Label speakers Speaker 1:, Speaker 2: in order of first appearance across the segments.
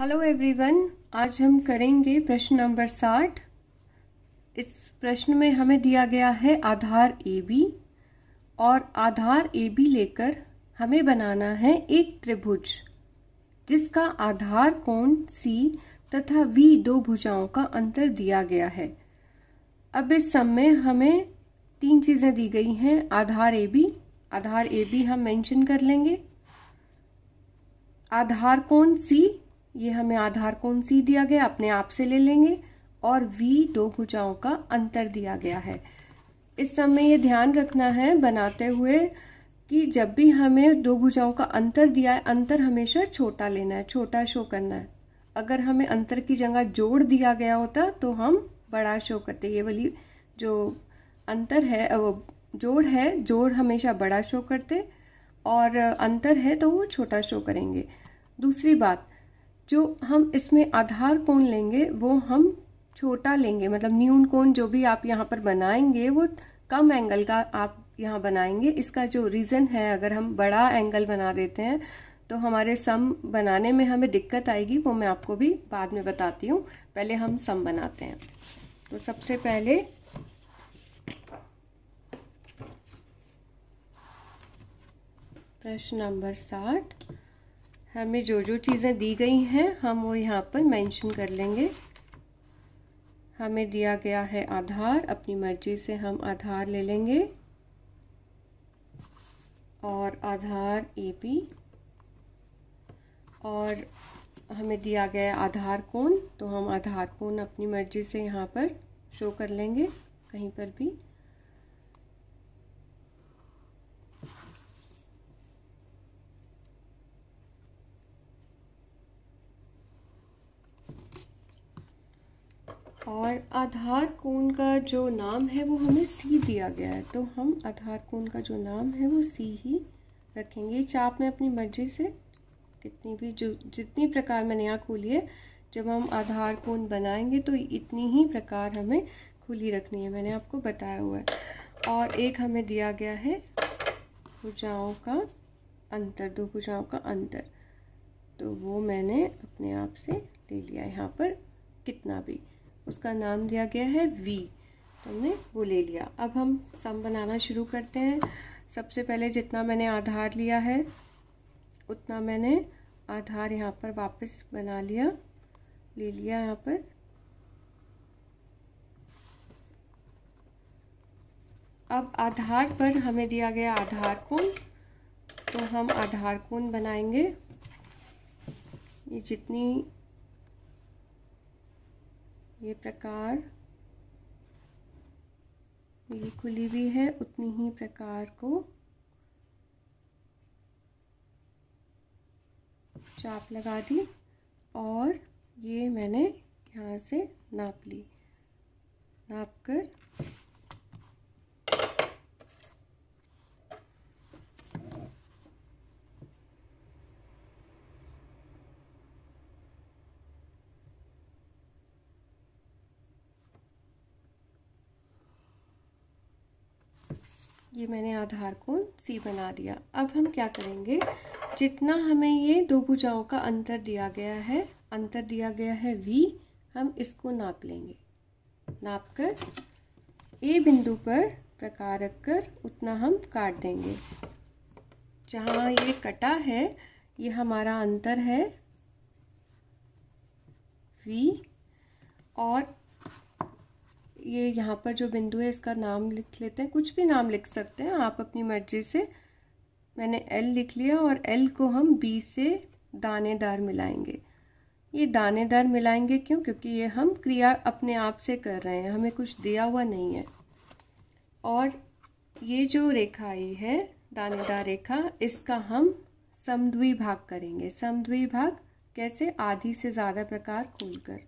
Speaker 1: hello everyone आज हम करेंगे प्रश्न नंबर साठ इस प्रश्न में हमें दिया गया है आधार ए बी और आधार ए बी लेकर हमें बनाना है एक त्रिभुज जिसका आधार कोण सी तथा वी दो भुजाओं का अंतर दिया गया है अब इस सम में हमें तीन चीज़ें दी गई हैं Aadhaar A B Aadhaar A B हम मेंशन कर लेंगे आधार कोण सी ये हमें आधार कोण सी दिया गया अपने आप से ले लेंगे और V दो भुजाओं का अंतर दिया गया है इस समय ये ध्यान रखना है बनाते हुए कि जब भी हमें दो भुजाओं का अंतर दिया है अंतर हमेशा छोटा लेना है छोटा शो करना है अगर हमें अंतर की जगह जोड़ दिया गया होता तो हम बड़ा शो करते ये वाली जो अंतर है वो जोड़ है जोड़ हमेशा बड़ा शो करते और अंतर है तो वो छोटा शो करेंगे दूसरी बात जो हम इसमें आधार कोण लेंगे वो हम छोटा लेंगे मतलब न्यून कोण जो भी आप यहाँ पर बनाएंगे वो कम एंगल का आप यहाँ बनाएंगे इसका जो रीज़न है अगर हम बड़ा एंगल बना देते हैं तो हमारे सम बनाने में हमें दिक्कत आएगी वो मैं आपको भी बाद में बताती हूँ पहले हम सम बनाते हैं तो सबसे पहले प्रश्न नंबर साठ हमें जो जो चीज़ें दी गई हैं हम वो यहाँ पर मेंशन कर लेंगे हमें दिया गया है आधार अपनी मर्जी से हम आधार ले लेंगे और आधार ए पी और हमें दिया गया आधार कोण तो हम आधार कोण अपनी मर्जी से यहाँ पर शो कर लेंगे कहीं पर भी और आधार कोण का जो नाम है वो हमें सी दिया गया है तो हम आधार कोण का जो नाम है वो सी ही रखेंगे चाप में अपनी मर्जी से कितनी भी जो जितनी प्रकार मैंने यहाँ खोली है जब हम आधार कोण बनाएंगे तो इतनी ही प्रकार हमें खुली रखनी है मैंने आपको बताया हुआ है और एक हमें दिया गया है भुजाओं का अंतर दो भुजाओं का अंतर तो वो मैंने अपने आप से ले लिया यहाँ पर कितना भी उसका नाम दिया गया है वी तो हमने वो ले लिया अब हम सम बनाना शुरू करते हैं सबसे पहले जितना मैंने आधार लिया है उतना मैंने आधार यहाँ पर वापस बना लिया ले लिया यहाँ पर अब आधार पर हमें दिया गया आधार कोण तो हम आधार कोण बनाएंगे ये जितनी ये प्रकार ये खुली हुई है उतनी ही प्रकार को चाप लगा दी और ये मैंने यहाँ से नाप ली नाप कर ये मैंने आधार कोण सी बना दिया अब हम क्या करेंगे जितना हमें ये दो भुजाओं का अंतर दिया गया है अंतर दिया गया है वी हम इसको नाप लेंगे नाप कर ए बिंदु पर प्रकार रख कर उतना हम काट देंगे जहाँ ये कटा है ये हमारा अंतर है वी और ये यहाँ पर जो बिंदु है इसका नाम लिख लेते हैं कुछ भी नाम लिख सकते हैं आप अपनी मर्जी से मैंने एल लिख लिया और एल को हम बी से दानेदार मिलाएंगे ये दानेदार मिलाएंगे क्यों क्योंकि ये हम क्रिया अपने आप से कर रहे हैं हमें कुछ दिया हुआ नहीं है और ये जो रेखा आई है दानेदार रेखा इसका हम समद्वी भाग करेंगे समद्वी भाग कैसे आधी से ज़्यादा प्रकार खोलकर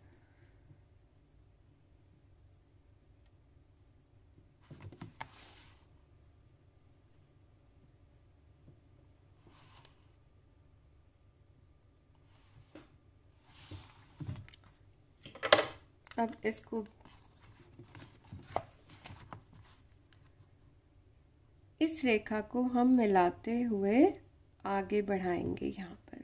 Speaker 1: अब इसको इस रेखा को हम मिलाते हुए आगे बढ़ाएंगे यहाँ पर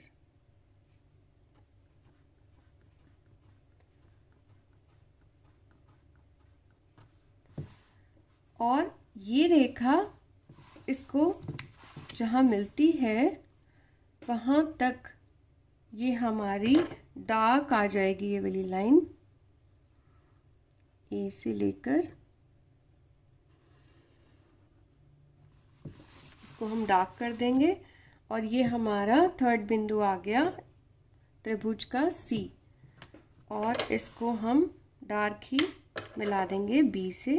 Speaker 1: और ये रेखा इसको जहाँ मिलती है वहाँ तक ये हमारी डार्क आ जाएगी ये वाली लाइन ए से लेकर इसको हम डार्क कर देंगे और ये हमारा थर्ड बिंदु आ गया त्रिभुज का सी और इसको हम डार्क ही मिला देंगे बी से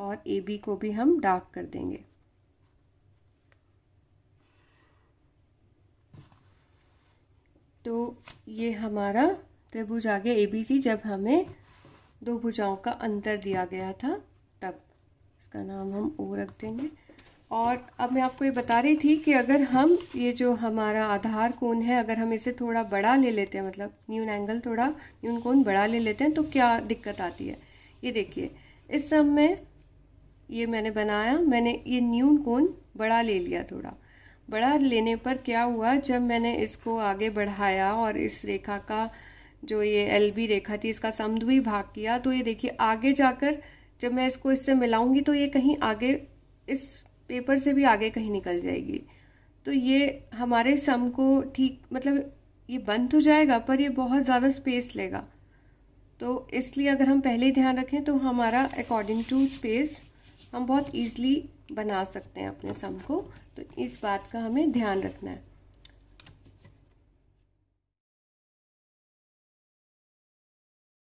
Speaker 1: और ए बी को भी हम डार्क कर देंगे तो ये हमारा त्रिभुज आ गया ए बी सी जब हमें दो भुजाओं का अंतर दिया गया था तब इसका नाम हम ओ रख देंगे और अब मैं आपको ये बता रही थी कि अगर हम ये जो हमारा आधार कोण है अगर हम इसे थोड़ा बड़ा ले लेते हैं मतलब न्यून एंगल थोड़ा न्यून कोण बड़ा ले लेते हैं तो क्या दिक्कत आती है ये देखिए इस समय में ये मैंने बनाया मैंने ये न्यून कोण बड़ा ले लिया थोड़ा बड़ा लेने पर क्या हुआ जब मैंने इसको आगे बढ़ाया और इस रेखा का जो ये एल बी रेखा थी इसका समद्वी भाग किया तो ये देखिए आगे जाकर जब मैं इसको इससे मिलाऊंगी तो ये कहीं आगे इस पेपर से भी आगे कहीं निकल जाएगी तो ये हमारे सम को ठीक मतलब ये बंद तो जाएगा पर ये बहुत ज़्यादा स्पेस लेगा तो इसलिए अगर हम पहले ध्यान रखें तो हमारा अकॉर्डिंग टू स्पेस हम बहुत ईजिली बना सकते हैं अपने सम को तो इस बात का हमें ध्यान रखना है